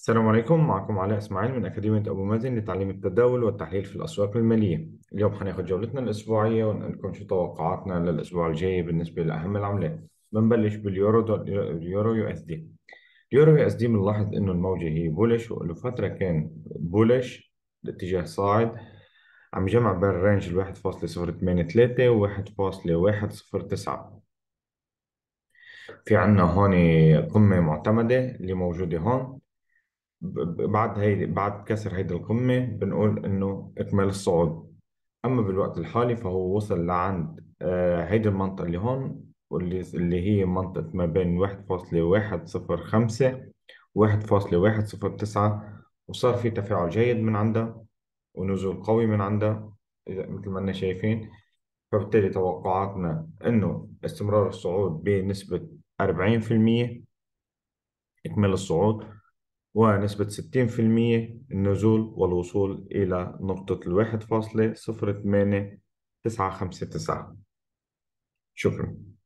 السلام عليكم معكم علاء اسماعيل من أكاديمية أبو مازن لتعليم التداول والتحليل في الأسواق المالية اليوم هناخد جولتنا الأسبوعية ونقول لكم شو توقعاتنا للأسبوع الجاي بالنسبة لأهم العملات بنبلش باليورو دول... اليورو يو اس دي اليورو يو اس دي بنلاحظ إنه الموجة هي بولش فتره كان بولش باتجاه صاعد عم جمع بين رينج ال 1.083 و 1.109 في عنا هون قمة معتمدة اللي موجودة هون بعد هي بعد كسر هيدي القمة بنقول إنه إكمال الصعود أما بالوقت الحالي فهو وصل لعند آه، هيدي المنطقة اللي هون واللي اللي هي منطقة ما بين واحد فاصلة واحد صفر خمسة واحد فاصلة واحد صفر تسعة وصار في تفاعل جيد من عندها ونزول قوي من عندها مثل ما أنا شايفين فبالتالي توقعاتنا إنه استمرار الصعود بنسبة أربعين في المية إكمال الصعود ونسبة 60% النزول والوصول إلى نقطة الواحد فاصلة صفر ثمانية تسعة خمسة تسعة شكرا